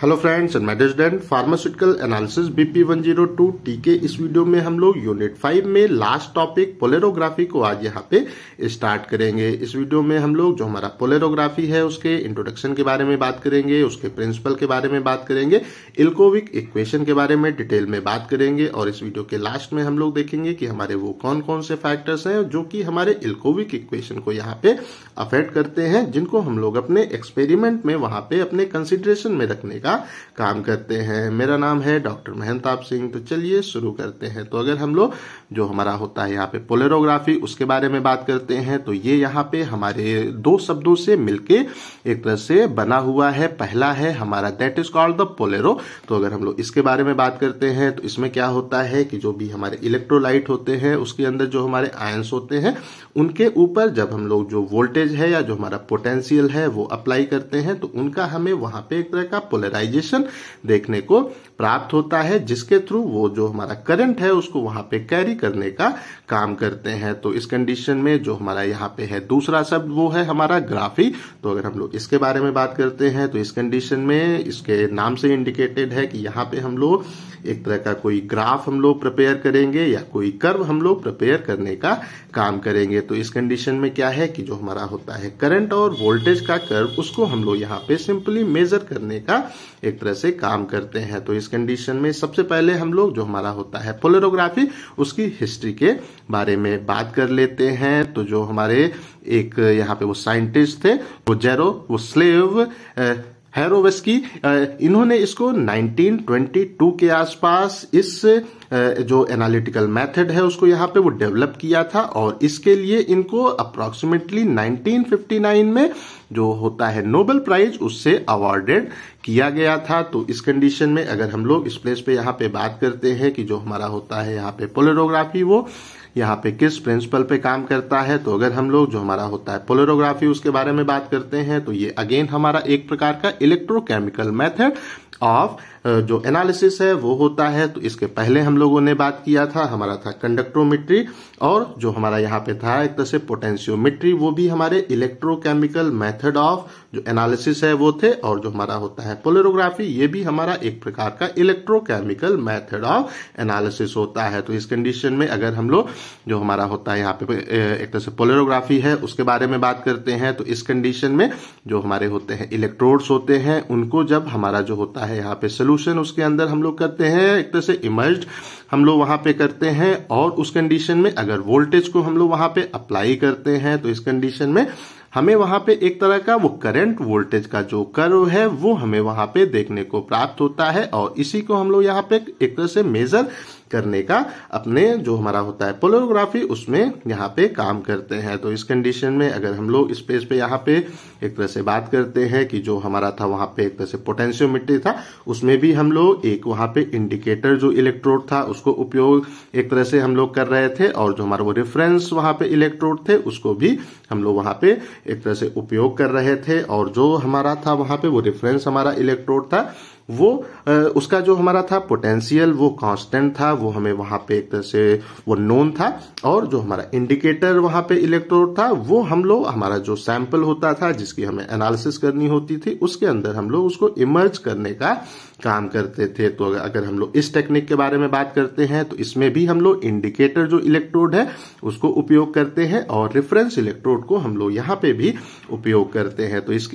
hello friends and मेडिडेंट pharmaceutical analysis BP 102 टीके इस वीडियो में हम लोग यूनिट फाइव में लास्ट टॉपिक पोलेरोग्राफी को आज यहां पे स्टार्ट करेंगे इस वीडियो में हम लोग जो हमारा पोलेरोग्राफी है उसके इंट्रोडक्शन के बारे में बात करेंगे उसके प्रिंसिपल के बारे में बात करेंगे इल्कोविक इक्वेशन के बारे में डिटेल में बात करेंगे और इस वीडियो के लास्ट में हम लोग देखेंगे कि हमारे वो कौन कौन से फैक्टर्स हैं जो कि हमारे इल्कोविक इक्वेशन को यहाँ पे अफेक्ट करते हैं जिनको हम लोग अपने एक्सपेरिमेंट में वहां पे अपने कंसिडरेशन में रखने का का काम करते हैं मेरा नाम है डॉक्टर मेहनताब सिंह तो चलिए शुरू करते हैं तो अगर हम लोग जो हमारा होता है यहाँ पे पोलेरोग्राफी उसके बारे में बात करते हैं तो ये यहाँ पे हमारे दो शब्दों से मिलके एक तरह से बना हुआ है पहला है हमारा दैट इज कॉल्ड द पोलेरो तो अगर हम लोग इसके बारे में बात करते हैं तो इसमें क्या होता है कि जो भी हमारे इलेक्ट्रोलाइट होते हैं उसके अंदर जो हमारे आयंस होते हैं उनके ऊपर जब हम लोग जो वोल्टेज है या जो हमारा पोटेंशियल है वो अप्लाई करते हैं तो उनका हमें वहां पर एक तरह का पोलराइज डाइजेशन देखने को प्राप्त होता है जिसके थ्रू वो जो हमारा करंट है उसको वहां पे कैरी करने का काम करते हैं तो इस कंडीशन में जो हमारा यहाँ पे है दूसरा शब्द वो है हमारा ग्राफी तो अगर हम लोग इसके बारे में बात करते हैं तो इस कंडीशन में इसके नाम से इंडिकेटेड है कि यहाँ पे हम लोग एक तरह का कोई ग्राफ हम लोग प्रिपेयर करेंगे या कोई कर्व हम लोग प्रिपेयर करने का काम करेंगे तो इस कंडीशन में क्या है कि जो हमारा होता है करंट और वोल्टेज का कर्व उसको हम लोग यहाँ पे सिंपली मेजर करने का एक तरह से काम करते हैं तो इस कंडीशन में सबसे पहले हम लोग जो हमारा होता है पोलरोग्राफी उसकी हिस्ट्री के बारे में बात कर लेते हैं तो जो हमारे एक यहाँ पे वो साइंटिस्ट थे वो जेरो वो स्लेव हैरोवेस्की इन्होंने इसको 1922 के आसपास इस जो एनालिटिकल मेथड है उसको यहाँ पे वो डेवलप किया था और इसके लिए इनको अप्रोक्सीमेटली 1959 में जो होता है नोबेल प्राइज उससे अवार्डेड किया गया था तो इस कंडीशन में अगर हम लोग इस प्लेस पे यहाँ पे बात करते हैं कि जो हमारा होता है यहाँ पे पोलरोग्राफी वो यहाँ पे किस प्रिंसिपल पे काम करता है तो अगर हम लोग जो हमारा होता है पोलोरोग्राफी उसके बारे में बात करते हैं तो ये अगेन हमारा एक प्रकार का इलेक्ट्रोकेमिकल मेथड ऑफ जो एनालिसिस है वो होता है तो इसके पहले हम लोगों ने बात किया था हमारा था कंडक्ट्रोमिट्री और जो हमारा यहाँ पे था एक तरह से पोटेंशियोमिट्री वो भी हमारे इलेक्ट्रोकेमिकल मेथड ऑफ जो एनालिसिस है वो थे और जो हमारा होता है पोलरोग्राफी ये भी हमारा एक प्रकार का इलेक्ट्रोकेमिकल मेथड ऑफ एनालिसिस होता है तो इस कंडीशन में अगर हम लोग जो हमारा होता है यहाँ पे एक तरह से पोलरोग्राफी है उसके बारे में बात करते हैं तो इस कंडीशन में जो हमारे होते हैं इलेक्ट्रोड्स होते हैं उनको जब हमारा जो होता है यहाँ पे सोल्यूशन उसके अंदर हम लोग करते हैं एक तरह से इमर्ज हम लोग वहां पे करते हैं और उस कंडीशन में अगर वोल्टेज को हम लोग वहां पे अप्लाई करते हैं तो इस कंडीशन में हमें वहां पे एक तरह का वो करंट वोल्टेज का जो कर्व है वो हमें वहां पे देखने को प्राप्त होता है और इसी को हम लोग यहाँ पे एक तरह से मेजर करने का अपने जो हमारा होता है पोलोग्राफी उसमें यहाँ पे काम करते हैं तो इस कंडीशन में अगर हम लोग स्पेस पे यहाँ पे एक तरह से बात करते हैं कि जो हमारा था वहाँ पे एक तरह से पोटेंशियोमीटर था उसमें भी हम लोग एक वहाँ पे इंडिकेटर जो इलेक्ट्रोड था उसको उपयोग एक तरह से हम लोग कर रहे थे और जो हमारा वो रेफरेंस वहाँ पे इलेक्ट्रोड थे उसको भी हम लोग वहाँ पे एक तरह से उपयोग कर रहे थे और जो हमारा था वहाँ पे वो रेफरेंस हमारा इलेक्ट्रोड था वो उसका जो हमारा था पोटेंशियल वो कांस्टेंट था वो हमें वहां पे एक तरह से वो नोन था और जो हमारा इंडिकेटर वहां पे इलेक्ट्रोड था वो हम लोग हमारा जो सैंपल होता था जिसकी हमें एनालिसिस करनी होती थी उसके अंदर हम लोग उसको इमर्ज करने का काम करते थे तो अगर हम लोग इस टेक्निक के बारे में बात करते हैं तो इसमें भी हम लोग इंडिकेटर जो इलेक्ट्रोड है उसको उपयोग करते हैं और रेफरेंस इलेक्ट्रोड को हम लोग यहाँ पे भी उपयोग करते हैं तो इस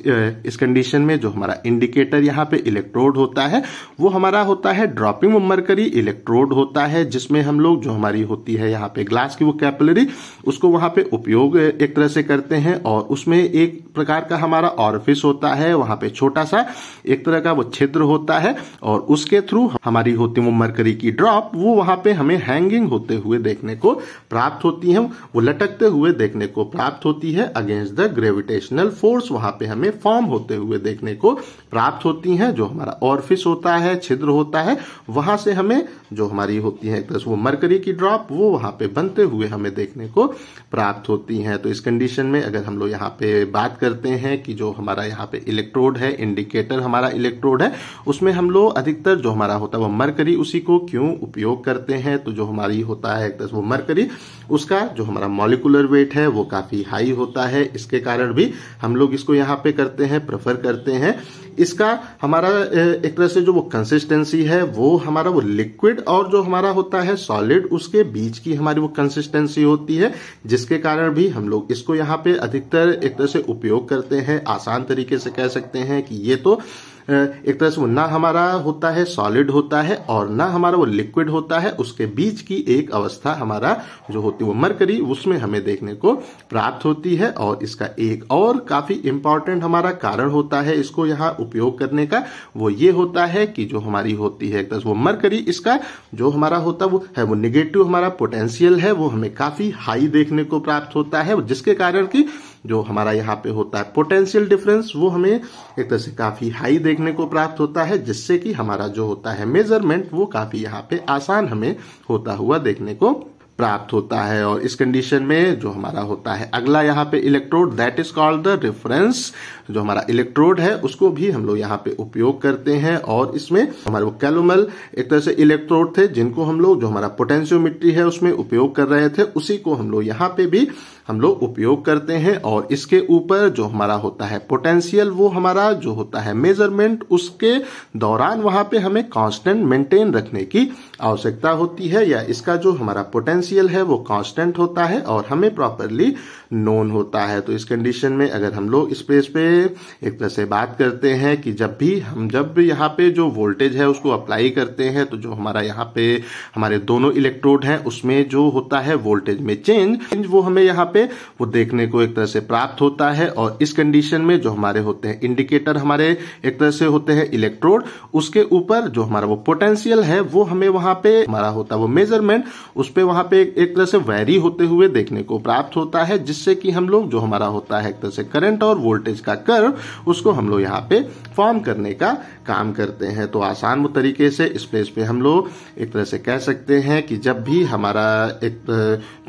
इस कंडीशन में जो हमारा इंडिकेटर यहाँ पे इलेक्ट्रोड होता है वो हमारा होता है ड्रॉपिंग मरकरी इलेक्ट्रोड होता है जिसमें हम लोग जो हमारी होती है यहाँ पे ग्लास की वो कैपलरी उसको वहां पे उपयोग एक तरह से करते हैं और उसमें एक प्रकार का हमारा ऑरफिस होता है वहां पे छोटा सा एक तरह का वो छिद्र होता है है और उसके थ्रू हमारी होती है वो मरकरी की ड्रॉप वो वहां पे हमें हैंगिंग होते हुए देखने को प्राप्त होती है वो लटकते हुए देखने को प्राप्त होती है अगेंस्ट द ग्रेविटेशनल फोर्स वहां पे हमें फॉर्म होते हुए देखने को प्राप्त होती है जो हमारा ऑर्फिस होता है छिद्र होता है वहां से हमें जो हमारी होती है एक वो मरकरी की ड्रॉप वो वहां पे बनते हुए हमें देखने को प्राप्त होती है तो इस कंडीशन में अगर हम लोग यहाँ पे बात करते हैं कि जो हमारा यहाँ पे इलेक्ट्रोड है इंडिकेटर हमारा इलेक्ट्रोड है उसमें हम हम लोग अधिकतर जो हमारा होता है वो मरकरी उसी को क्यों उपयोग करते हैं तो जो हमारी होता है वो मरकरी उसका जो हमारा मॉलिकुलर वेट है वो काफी हाई होता है इसके कारण भी हम लोग इसको यहाँ पे करते हैं प्रेफर करते हैं इसका हमारा एक तरह से जो वो कंसिस्टेंसी है वो हमारा वो लिक्विड और जो हमारा होता है सॉलिड उसके बीच की हमारी वो कंसिस्टेंसी होती है जिसके कारण भी हम लोग इसको यहाँ पे अधिकतर एक तरह से उपयोग करते हैं आसान तरीके से कह सकते हैं कि ये तो एक तरह से वो ना हमारा होता है सॉलिड होता है और ना हमारा वो लिक्विड होता है उसके बीच की एक अवस्था हमारा जो होती है वो मरकरी उसमें हमें देखने को प्राप्त होती है और इसका एक और काफी इंपॉर्टेंट हमारा कारण होता है इसको यहाँ उपयोग करने का वो ये होता है कि जो हमारी होती है एक तरह से वो मरकरी इसका जो हमारा होता वो है वो निगेटिव हमारा पोटेंशियल है वो हमें काफी हाई देखने को प्राप्त होता है जिसके कारण की जो हमारा यहाँ पे होता है पोटेंशियल डिफरेंस वो हमें एक तरह से काफी हाई देखने को प्राप्त होता है जिससे कि हमारा जो होता है मेजरमेंट वो काफी यहाँ पे आसान हमें होता हुआ देखने को प्राप्त होता है और इस कंडीशन में जो हमारा होता है अगला यहाँ पे electrode that is called the reference जो हमारा इलेक्ट्रोड है उसको भी हम लोग यहाँ पे उपयोग करते हैं और इसमें हमारे वो कैलोमल एक तरह से इलेक्ट्रोड थे जिनको हम लोग जो हमारा पोटेंशियोमिट्री है उसमें उपयोग कर रहे थे उसी को हम लोग यहाँ पे भी हम लोग उपयोग करते हैं और इसके ऊपर जो हमारा होता है पोटेंशियल वो हमारा जो होता है मेजरमेंट उसके दौरान वहां पे हमें कांस्टेंट मेंटेन रखने की आवश्यकता होती है या इसका जो हमारा पोटेंशियल है वो कांस्टेंट होता है और हमें प्रॉपरली नोन होता है तो इस कंडीशन में अगर हम लोग स्पेस पे एक तरह से बात करते हैं कि जब भी हम जब यहाँ पे जो वोल्टेज है उसको अप्लाई करते हैं तो जो हमारा यहाँ पे हमारे दोनों इलेक्ट्रोड हैं उसमें जो होता है वोल्टेज में चेंज वो हमें यहाँ पे वो देखने को एक तरह से प्राप्त होता है और इस कंडीशन में जो हमारे होते हैं इंडिकेटर हमारे एक तरह से होते हैं इलेक्ट्रोड उसके ऊपर जो हमारा वो पोटेंशियल है वो हमें वहां पे हमारा होता है वो मेजरमेंट उस पर वहां पे एक तरह से वैरी होते हुए देखने को प्राप्त होता है जिससे कि हम लोग जो हमारा होता है एक तरह से करंट और वोल्टेज का कर्व उसको हम लोग यहाँ पे फॉर्म करने का काम करते हैं तो आसान तरीके से इस प्लेस पे हम लोग एक तरह से कह सकते हैं कि जब भी हमारा एक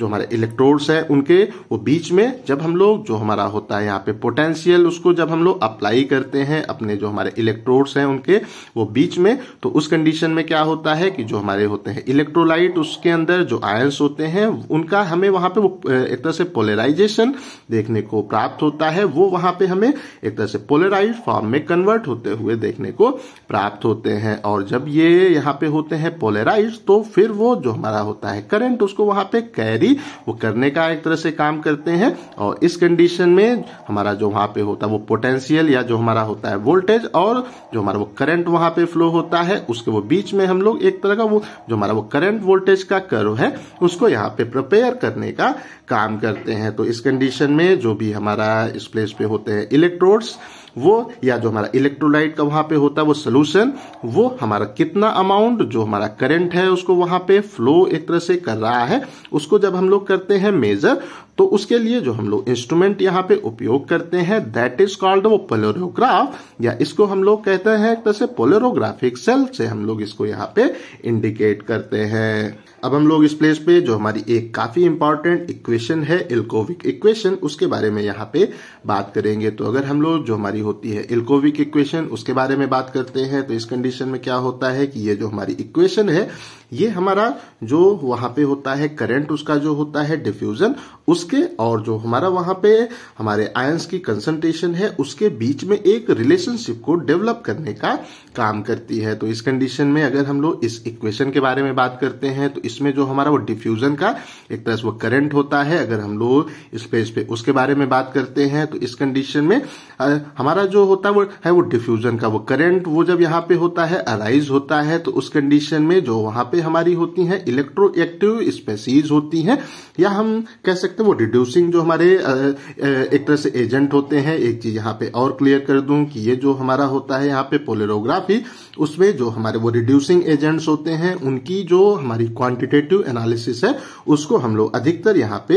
जो हमारे इलेक्ट्रोड्स हैं उनके वो बीच में जब हम लोग जो हमारा होता है यहाँ पे पोटेंशियल उसको जब हम लोग अप्लाई करते हैं अपने जो हमारे इलेक्ट्रोड्स हैं उनके वो बीच में तो उस कंडीशन में क्या होता है कि जो हमारे होते हैं इलेक्ट्रोलाइट उसके अंदर जो आयंस होते हैं उनका हमें वहां पर वो एक तरह से पोलराइजेशन देखने को प्राप्त होता है वो वहां पे हमें एक तरह से पोलराइज फॉर्म में कन्वर्ट होते हुए देखने को को प्राप्त होते हैं और जब ये यहाँ पे होते हैं पोलराइज तो फिर वो जो हमारा होता है करंट उसको वहां पे कैरी वो करने का एक तरह से काम करते हैं और इस कंडीशन में हमारा जो वहां पे होता है वो पोटेंशियल या जो हमारा होता है वोल्टेज और जो हमारा वो करंट वहां पे फ्लो होता है उसके वो बीच में हम लोग एक तरह का वो जो हमारा वो करंट वोल्टेज का कर्व है उसको यहाँ पे प्रिपेयर करने का काम करते हैं तो इस कंडीशन में जो भी हमारा इस प्लेस पे होते हैं इलेक्ट्रोड्स वो या जो हमारा इलेक्ट्रोलाइट का वहां पे होता है वो सोल्यूशन वो हमारा कितना अमाउंट जो हमारा करंट है उसको वहां पे फ्लो एक तरह से कर रहा है उसको जब हम लोग करते हैं मेजर तो उसके लिए जो हम लोग इंस्ट्रूमेंट यहाँ पे उपयोग करते हैं दैट इज कॉल्ड वो पोलोरोग्राफ या इसको हम लोग कहते हैं एक तरह से पोलेरोग्राफिक सेल से हम लोग इसको यहाँ पे इंडिकेट करते हैं अब हम लोग इस प्लेस पे जो हमारी एक काफी इंपॉर्टेंट इक्वेशन है इल्कोविक इक्वेशन उसके बारे में यहाँ पे बात करेंगे तो अगर हम लोग जो हमारी होती है इल्कोविक इक्वेशन उसके बारे में बात करते हैं तो इस कंडीशन में क्या होता है कि ये जो हमारी इक्वेशन है ये हमारा जो वहां पे होता है करंट उसका जो होता है डिफ्यूजन उसके और जो हमारा वहां पे हमारे आयंस की कंसंट्रेशन है उसके बीच में एक रिलेशनशिप को डेवलप करने का काम करती है तो इस कंडीशन में अगर हम लोग इस इक्वेशन के बारे में बात करते हैं तो इस इसमें जो हमारा वो डिफ्यूजन का एक तरह से वो करंट होता है अगर हम लोग स्पेस पे उसके बारे में बात करते हैं तो इस कंडीशन में आ, हमारा जो होता है वो है वो डिफ्यूजन का वो करंट वो जब यहाँ पे होता है अराइज होता है तो उस कंडीशन में जो वहां पे हमारी होती है इलेक्ट्रो एक्टिव स्पेसीज होती है या हम कह सकते हैं वो रिड्यूसिंग जो हमारे एक तरह से एजेंट होते हैं एक चीज यहाँ पे और क्लियर कर दू कि ये जो हमारा होता है यहाँ पे पोलेरोग्राफी उसमें जो हमारे वो रिड्यूसिंग एजेंट्स होते हैं उनकी जो हमारी क्वांटिटी क्वांटिटेटिव एनालिसिस है उसको हम लोग अधिकतर यहाँ पे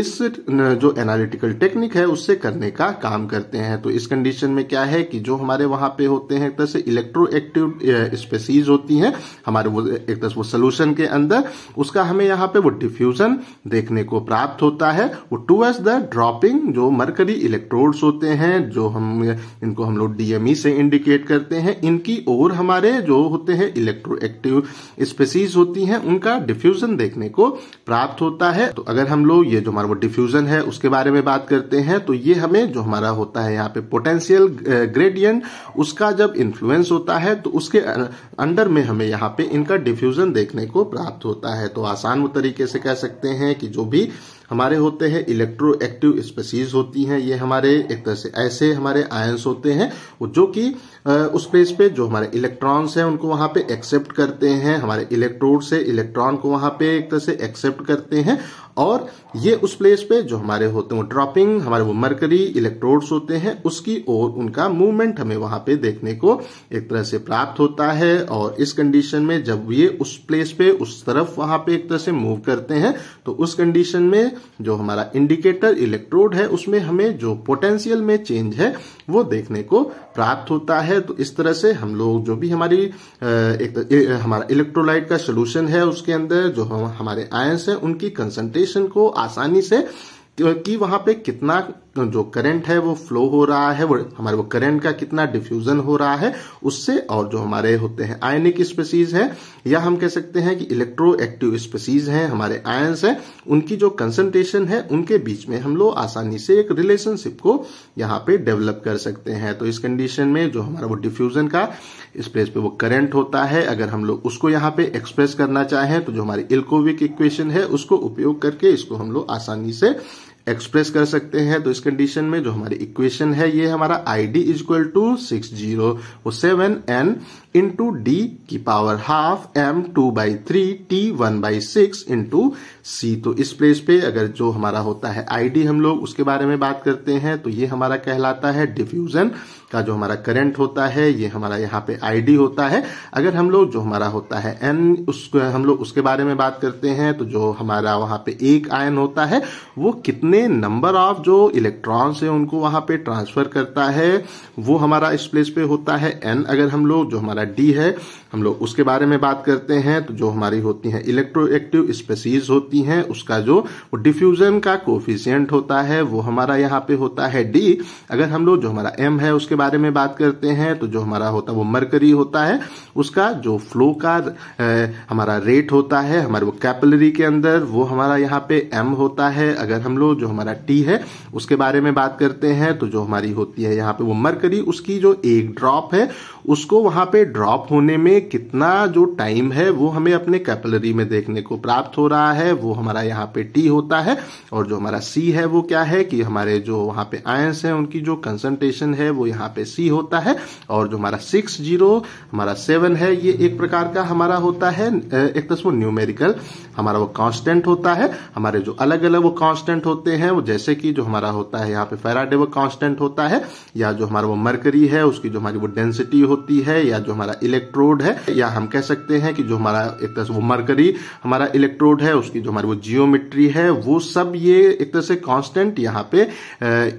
इस जो एनालिटिकल टेक्निक है उससे करने का काम करते हैं तो इस कंडीशन में क्या है कि जो हमारे वहां पे होते हैं एक तरह से इलेक्ट्रो एक्टिव स्पेसीज होती हैं हमारे वो एक तरह से वो सोल्यूशन के अंदर उसका हमें यहाँ पे वो डिफ्यूजन देखने को प्राप्त होता है वो टू एस द ड्रॉपिंग जो मरकरी इलेक्ट्रोड्स होते हैं जो हम इनको हम लोग डीएमई e से इंडिकेट करते हैं इनकी ओर हमारे जो होते हैं इलेक्ट्रो एक्टिव स्पेसीज होती हैं उनका डिफ्यूजन देखने को प्राप्त होता है तो अगर हम लोग ये जो हमारा वो डिफ्यूजन है उसके बारे में बात करते हैं तो ये हमें जो हमारा होता है यहाँ पे पोटेंशियल ग्रेडियंट उसका जब इन्फ्लुएंस होता है तो उसके अंडर में हमें यहाँ पे इनका डिफ्यूजन देखने को प्राप्त होता है तो आसान तरीके से कह सकते हैं कि जो भी हमारे होते हैं इलेक्ट्रो एक्टिव स्पेसीज होती हैं ये हमारे एक तरह से ऐसे हमारे आयंस होते हैं वो जो कि उस प्लेस पे जो हमारे इलेक्ट्रॉन्स हैं उनको वहां पे एक्सेप्ट करते हैं हमारे इलेक्ट्रोड से इलेक्ट्रॉन को वहां पे एक तरह से एक्सेप्ट करते हैं और ये उस प्लेस पे जो हमारे होते हैं ड्रॉपिंग हमारे वो मरकरी इलेक्ट्रोड्स होते हैं उसकी ओर उनका मूवमेंट हमें वहां पे देखने को एक तरह से प्राप्त होता है और इस कंडीशन में जब ये उस प्लेस पे उस तरफ वहां पे एक तरह से मूव करते हैं तो उस कंडीशन में जो हमारा इंडिकेटर इलेक्ट्रोड है उसमें हमें जो पोटेंशियल में चेंज है वो देखने को प्राप्त होता है है तो इस तरह से हम लोग जो भी हमारी एक, ए, हमारा इलेक्ट्रोलाइट का सोल्यूशन है उसके अंदर जो हम, हमारे आयंस है उनकी कंसंट्रेशन को आसानी से कि वहां पे कितना तो जो करंट है वो फ्लो हो रहा है वो हमारे वो करंट का कितना डिफ्यूजन हो रहा है उससे और जो हमारे होते हैं आयनिक स्पेसीज है या हम कह सकते हैं कि इलेक्ट्रो एक्टिव स्पेसीज हैं हमारे आयंस हैं उनकी जो कंसंट्रेशन है उनके बीच में हम लोग आसानी से एक रिलेशनशिप को यहाँ पे डेवलप कर सकते हैं तो इस कंडीशन में जो हमारा वो डिफ्यूजन का स्पेस पे वो करंट होता है अगर हम लोग उसको यहाँ पे एक्सप्रेस करना चाहें तो जो हमारी इल्कोविक इक्वेशन है उसको उपयोग करके इसको हम लोग आसानी से एक्सप्रेस कर सकते हैं तो इस कंडीशन में जो हमारी इक्वेशन है ये हमारा I D is equal to six zero seven N into D की power half M two by three T one by six into C तो इस प्लेस पे अगर जो हमारा होता है आईडी हम लोग उसके बारे में बात करते हैं तो ये हमारा कहलाता है डिफ्यूजन का जो हमारा करंट होता है ये हमारा यहाँ पे आईडी होता है अगर हम लोग जो हमारा होता है एन उसको हम लोग उसके बारे में बात करते हैं तो जो हमारा वहां पे एक आयन होता है वो कितने नंबर ऑफ जो इलेक्ट्रॉन्स है उनको वहां पे ट्रांसफर करता है वो हमारा इस प्लेस पे होता है एन अगर हम लोग जो हमारा डी है हम लोग उसके बारे में बात करते हैं तो जो हमारी होती हैं इलेक्ट्रोएक्टिव स्पेसीज होती हैं उसका जो डिफ्यूजन का कोफिशियंट होता है वो हमारा यहाँ पे होता है डी अगर हम लोग जो हमारा एम है उसके बारे में बात करते हैं तो जो हमारा होता है वो मरकरी होता है उसका जो फ्लो का हमारा रेट होता है हमारे वो कैपलरी के अंदर वो हमारा यहाँ पे एम होता है अगर हम लोग जो हमारा टी है उसके बारे में बात करते हैं तो जो हमारी होती है यहाँ पे वो मरकरी उसकी जो एक ड्रॉप है उसको वहां पे ड्रॉप होने में में कितना जो टाइम है वो हमें अपने कैपलरी में देखने को प्राप्त हो रहा है वो हमारा यहाँ पे टी होता है और जो हमारा सी है वो क्या है कि हमारे जो वहाँ पे आयंस हैं उनकी जो कंसंट्रेशन है वो यहाँ पे सी होता है और जो हमारा सिक्स जीरो हमारा सेवन है ये एक प्रकार का हमारा होता है एक तस्वीर न्यूमेरिकल हमारा वो कांस्टेंट होता है हमारे जो अलग अलग वो कॉन्स्टेंट होते हैं वो जैसे कि जो हमारा होता है यहाँ पे फेराडे वो कॉन्स्टेंट होता है या जो हमारा वो मरकरी है उसकी जो हमारी वो डेंसिटी होती है या जो हमारा इलेक्ट्रोड है या हम कह सकते हैं कि जो हमारा एक तरह से वो मरकरी हमारा इलेक्ट्रोड है उसकी जो हमारी वो जियोमेट्री है वो सब ये एक तरह से कांस्टेंट यहाँ पे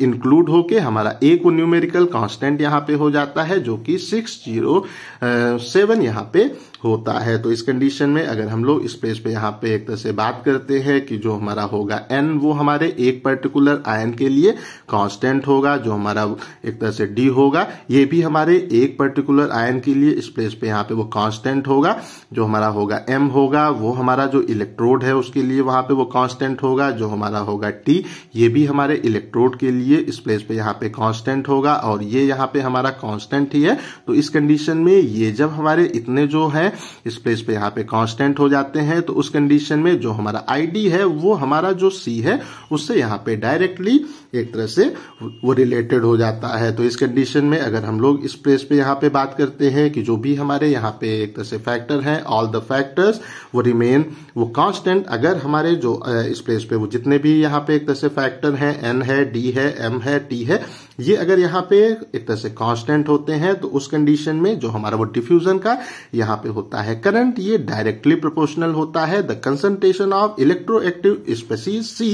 इंक्लूड होके हमारा एक वो न्यूमेरिकल कॉन्स्टेंट यहाँ पे हो जाता है जो कि सिक्स जीरो सेवन यहाँ पे होता है तो इस कंडीशन में अगर हम लोग इस प्लेस पे यहाँ पे एक तरह से बात करते हैं कि जो हमारा होगा एन वो हमारे एक पर्टिकुलर आयन के लिए कांस्टेंट होगा जो हमारा एक तरह से डी होगा ये भी हमारे एक पर्टिकुलर आयन के लिए इस प्लेस पे यहाँ पे वो कांस्टेंट होगा जो हमारा होगा एम होगा वो हमारा जो इलेक्ट्रोड है उसके लिए वहां पे वो कांस्टेंट होगा जो हमारा होगा टी ये भी हमारे इलेक्ट्रोड के लिए इस प्लेस पे यहाँ पे कॉन्स्टेंट होगा और ये यहाँ पे हमारा कॉन्स्टेंट ही है तो इस कंडीशन में ये जब हमारे इतने जो है है इस प्लेस पे यहाँ पे कांस्टेंट हो जाते हैं तो उस कंडीशन में जो हमारा आईडी है वो हमारा जो सी है उससे यहाँ पे डायरेक्टली एक तरह से वो रिलेटेड हो जाता है तो इस कंडीशन में अगर हम लोग इस प्लेस पे यहाँ पे बात करते हैं कि जो भी हमारे यहाँ पे एक तरह से फैक्टर हैं ऑल द फैक्टर्स वो रिमेन वो कांस्टेंट अगर हमारे जो इस प्लेस पे वो जितने भी यहाँ पे एक तरह से फैक्टर हैं एन है डी है एम है टी है ये अगर यहाँ पे एक तरह से कॉन्स्टेंट होते हैं तो उस कंडीशन में जो हमारा वो डिफ्यूजन का यहाँ पे होता है करंट ये डायरेक्टली प्रोपोर्शनल होता है the concentration of electroactive species C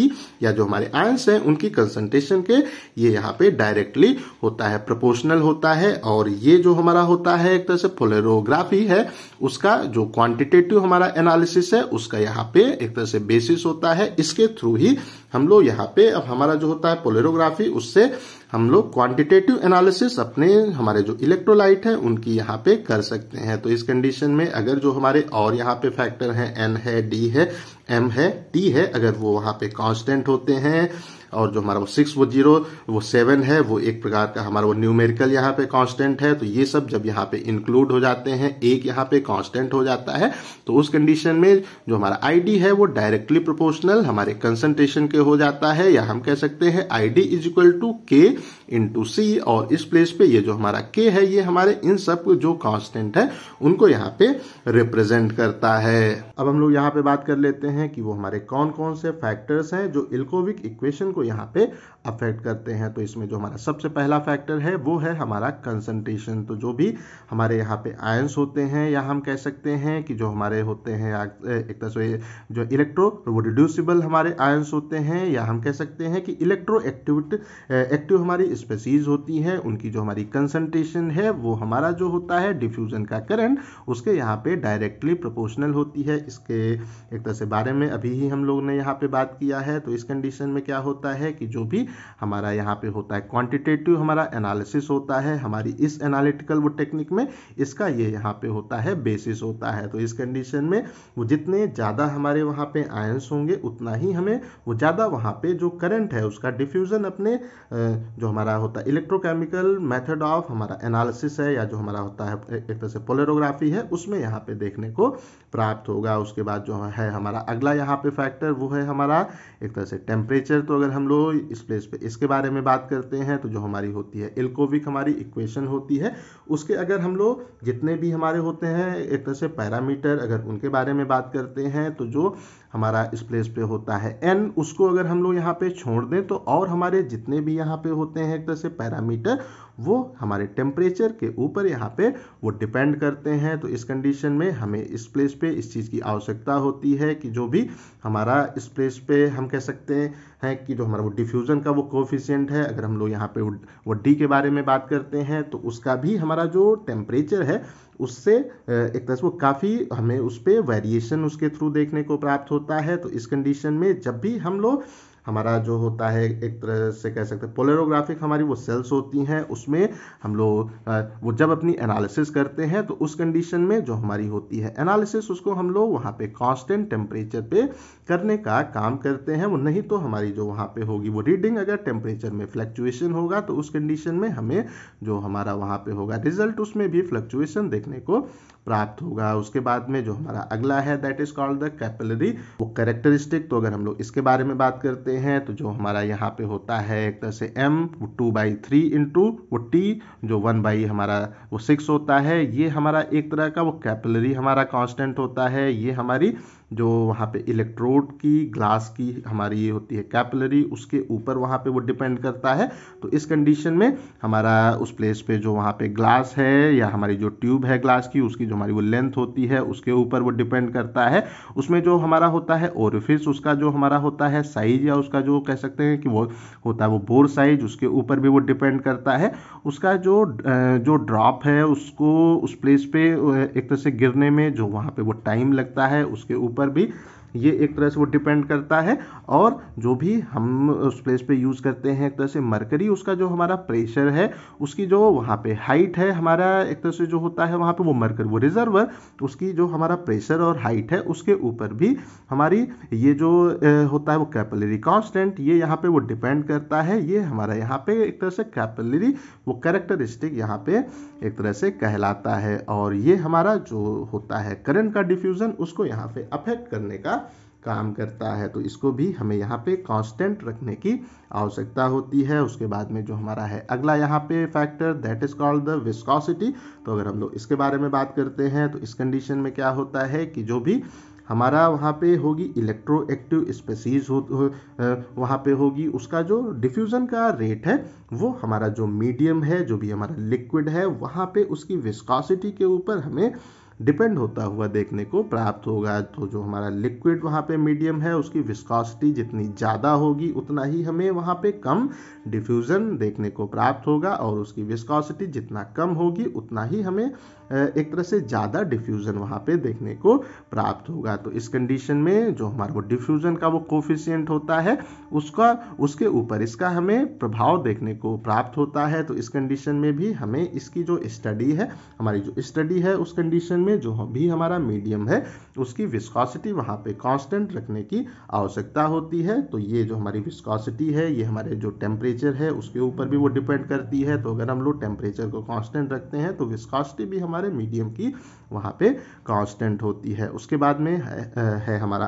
या जो हमारे आयंस हैं उनकी कंसंट्रेशन के ये यहाँ पे डायरेक्टली होता है प्रोपोर्शनल होता है और ये जो हमारा होता है एक तरह से फोलेरोग्राफी है उसका जो क्वांटिटेटिव हमारा एनालिसिस है उसका यहाँ पे एक तरह से बेसिस होता है इसके थ्रू ही हम लोग यहाँ पे अब हमारा जो होता है पोलेरोग्राफी उससे हम लोग क्वांटिटेटिव एनालिसिस अपने हमारे जो इलेक्ट्रोलाइट है उनकी यहाँ पे कर सकते हैं तो इस कंडीशन में अगर जो हमारे और यहाँ पे फैक्टर हैं एन है डी है एम है टी है अगर वो वहाँ पे कांस्टेंट होते हैं और जो हमारा वो सिक्स वो जीरो वो सेवन है वो एक प्रकार का हमारा वो न्यूमेरिकल यहाँ पे कांस्टेंट है तो ये सब जब यहाँ पे इंक्लूड हो जाते हैं एक यहाँ पे कांस्टेंट हो जाता है तो उस कंडीशन में जो हमारा आईडी है वो डायरेक्टली प्रोपोर्शनल हमारे कंसंट्रेशन के हो जाता है या हम कह सकते हैं ID is equal to K into C और इस प्लेस पे ये जो हमारा के है ये हमारे इन सब जो कांस्टेंट है उनको यहाँ पे रिप्रेजेंट करता है अब हम लोग यहाँ पे बात कर लेते हैं कि वो हमारे कौन कौन से फैक्टर्स हैं जो इल्कोविक इक्वेशन को यहाँ पे अफेक्ट करते हैं तो इसमें जो हमारा सबसे पहला फैक्टर है वो है हमारा कंसनट्रेशन तो जो भी हमारे यहाँ पे आयंस होते हैं या हम कह सकते हैं कि जो हमारे होते हैं एक तरह से जो इलेक्ट्रो वो रिड्यूसिबल हमारे आयंस होते हैं या हम कह सकते हैं कि इलेक्ट्रो एक्टिविट एक्टिव हमारी स्पेसीज होती हैं उनकी जो हमारी कंसनट्रेशन है वो हमारा जो होता है डिफ्यूज़न का करंट उसके यहाँ पर डायरेक्टली प्रपोशनल होती है इसके एक तरह से बारे में अभी ही हम लोग ने यहाँ पर बात किया है तो इस कंडीशन में क्या होता है कि जो भी हमारा यहाँ पे होता है क्वांटिटेटिव हमारा एनालिसिस होता है हमारी इस एनालिटिकल वो टेक्निक में इसका ये यहाँ पे होता है बेसिस होता है तो इस कंडीशन में वो जितने ज़्यादा हमारे वहाँ पे आयंस होंगे उतना ही हमें वो ज़्यादा वहाँ पे जो करंट है उसका डिफ्यूज़न अपने जो हमारा होता है इलेक्ट्रोकेमिकल मैथड ऑफ हमारा एनालिसिस है या जो हमारा होता है एक तरह से पोलरोग्राफी है उसमें यहाँ पर देखने को प्राप्त होगा उसके बाद जो है हमारा अगला यहाँ पे फैक्टर वो है हमारा एक तरह से टेम्परेचर तो अगर हम लोग इस प्लेस बेसिस पे इसके बारे में बात करते हैं तो जो हमारी होती है इल्कोविक हमारी इक्वेशन होती है उसके अगर हम लोग जितने भी हमारे होते हैं एक तरह से पैरामीटर अगर उनके बारे में बात करते हैं तो जो हमारा इस प्लेस पे होता है एन उसको अगर हम लोग यहाँ पे छोड़ दें तो और हमारे जितने भी यहाँ पे होते हैं एक तरह से पैरामीटर वो हमारे टेम्परेचर के ऊपर यहाँ पे वो डिपेंड करते हैं तो इस कंडीशन में हमें इस प्लेस पे इस चीज़ की आवश्यकता होती है कि जो भी हमारा इस प्लेस पे हम कह सकते हैं कि जो हमारा वो डिफ्यूज़न का वो कोफिशियंट है अगर हम लोग यहाँ पे वो डी के बारे में बात करते हैं तो उसका भी हमारा जो टेम्परेचर है उससे एक तरह से वो काफ़ी हमें उस पर वेरिएशन उसके थ्रू देखने को प्राप्त होता है तो इस कंडीशन में जब भी हम लोग हमारा जो होता है एक तरह से कह सकते हैं पोलरोग्राफिक हमारी वो सेल्स होती हैं उसमें हम लोग वो जब अपनी एनालिसिस करते हैं तो उस कंडीशन में जो हमारी होती है एनालिसिस उसको हम लोग वहाँ पे कांस्टेंट टेम्परेचर पे करने का काम करते हैं वो नहीं तो हमारी जो वहाँ पे होगी वो रीडिंग अगर टेम्परेचर में फ्लक्चुएशन होगा तो उस कंडीशन में हमें जो हमारा वहाँ पे होगा रिजल्ट उसमें भी फ्लक्चुएशन देखने को प्राप्त होगा उसके बाद में जो हमारा अगला है that is called the capillary वो कैरेक्टरिस्टिक तो अगर हम लोग इसके बारे में बात करते हैं तो जो हमारा यहाँ पे होता है एक तरह से एम वो टू बाई थ्री इंटू वो टी जो वन बाई हमारा वो सिक्स होता है ये हमारा एक तरह का वो कैपिलरी हमारा कॉन्स्टेंट होता है ये हमारी जो वहाँ पे इलेक्ट्रोड की ग्लास की हमारी ये होती है कैपलरी उसके ऊपर वहाँ पे वो डिपेंड करता है तो इस कंडीशन में हमारा उस प्लेस पे जो वहाँ पे ग्लास है या हमारी जो ट्यूब है ग्लास की उसकी जो हमारी वो लेंथ होती है उसके ऊपर वो डिपेंड करता है उसमें जो हमारा होता है ओरिफिस उसका जो हमारा होता है साइज या उसका जो कह सकते हैं कि वो होता है वो बोर साइज उसके ऊपर भी वो डिपेंड करता है उसका जो जो ड्रॉप है उसको उस प्लेस पे एक तरह से गिरने में जो वहाँ पे वो टाइम लगता है उसके ऊपर पर भी ये एक तरह से वो डिपेंड करता है और जो भी हम उस प्लेस पे यूज़ करते हैं एक तरह से मरकरी उसका जो हमारा प्रेशर है उसकी जो वहाँ पे हाइट है हमारा एक तरह से जो होता है वहाँ पे वो मरकर वो रिजर्वर उसकी जो हमारा प्रेशर और हाइट है उसके ऊपर भी हमारी ये जो होता है वो कैपलरी कॉन्स्टेंट ये यहाँ पे वो डिपेंड करता है ये हमारा यहाँ पे एक तरह से कैपलरी वो करेक्टरिस्टिक यहाँ पे एक तरह से कहलाता है और ये हमारा जो होता है करंट का डिफ्यूज़न उसको यहाँ पे अफेक्ट करने का काम करता है तो इसको भी हमें यहाँ पे कांस्टेंट रखने की आवश्यकता होती है उसके बाद में जो हमारा है अगला यहाँ पे factor that is called the viscosity तो अगर हम लोग इसके बारे में बात करते हैं तो इस कंडीशन में क्या होता है कि जो भी हमारा वहाँ पे होगी इलेक्ट्रो एक्टिव स्पेसीज हो, वहाँ पे होगी उसका जो डिफ्यूज़न का रेट है वो हमारा जो मीडियम है जो भी हमारा लिक्विड है वहाँ पे उसकी विस्कॉसिटी के ऊपर हमें डिपेंड होता हुआ देखने को प्राप्त होगा तो जो हमारा लिक्विड वहाँ पे मीडियम है उसकी विस्कॉसिटी जितनी ज़्यादा होगी उतना ही हमें वहाँ पे कम डिफ्यूज़न देखने को प्राप्त होगा और उसकी विस्कॉसिटी जितना कम होगी उतना ही हमें एक तरह से ज़्यादा डिफ्यूज़न वहाँ पे देखने को प्राप्त होगा तो इस कंडीशन में जो हमारा वो डिफ्यूज़न का वो कोफिशियंट होता है उसका उसके ऊपर इसका हमें प्रभाव देखने को प्राप्त होता है तो इस कंडीशन में भी हमें इसकी जो स्टडी है हमारी जो स्टडी है उस कंडीशन में जो भी हमारा मीडियम है उसकी विस्कॉसिटी वहाँ पर कॉन्स्टेंट रखने की आवश्यकता होती है तो ये जो हमारी विस्कॉसिटी है ये हमारे जो टेम्परेचर है उसके ऊपर भी वो डिपेंड करती है तो अगर हम लोग टेम्परेचर को कॉन्स्टेंट रखते हैं तो विस्कॉसिटी भी हम हमारे मीडियम की वहाँ पे कांस्टेंट होती है उसके बाद में है, है हमारा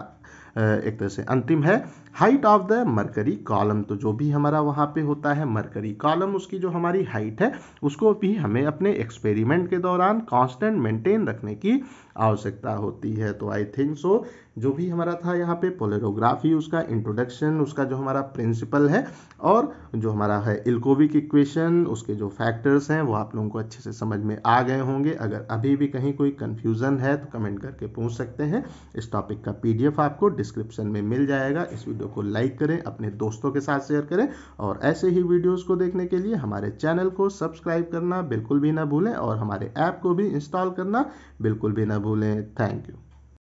एक तरह से अंतिम है height of the mercury column तो जो भी हमारा वहाँ पे होता है मरकरी कॉलम उसकी जो हमारी हाइट है उसको भी हमें अपने एक्सपेरिमेंट के दौरान कांस्टेंट मेंटेन रखने की आवश्यकता होती है तो आई थिंक सो जो भी हमारा था यहाँ पे पोलेरोग्राफी उसका इंट्रोडक्शन उसका जो हमारा प्रिंसिपल है और जो हमारा है इल्कोविक इक्वेशन उसके जो फैक्टर्स हैं वो आप लोगों को अच्छे से समझ में आ गए होंगे अगर अभी भी कहीं कोई कन्फ्यूज़न है तो कमेंट करके पूछ सकते हैं इस टॉपिक का पी आपको डिस्क्रिप्शन में मिल जाएगा इस वीडियो वीडियो को लाइक करें अपने दोस्तों के साथ शेयर करें और ऐसे ही वीडियोस को देखने के लिए हमारे चैनल को सब्सक्राइब करना बिल्कुल भी ना भूलें और हमारे ऐप को भी इंस्टॉल करना बिल्कुल भी ना भूलें थैंक यू